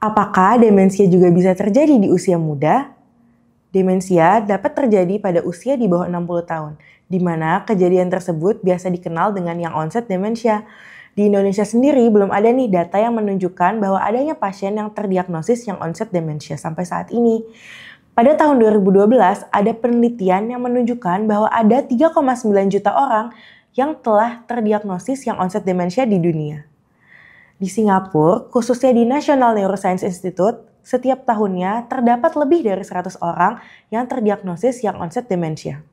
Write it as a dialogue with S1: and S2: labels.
S1: Apakah demensia juga bisa terjadi di usia muda? Demensia dapat terjadi pada usia di bawah 60 tahun, di mana kejadian tersebut biasa dikenal dengan yang onset demensia. Di Indonesia sendiri belum ada nih data yang menunjukkan bahwa adanya pasien yang terdiagnosis yang onset demensia sampai saat ini. Pada tahun 2012 ada penelitian yang menunjukkan bahwa ada 3,9 juta orang yang telah terdiagnosis yang onset demensia di dunia. Di Singapura, khususnya di National Neuroscience Institute, setiap tahunnya terdapat lebih dari 100 orang yang terdiagnosis yang onset demensia.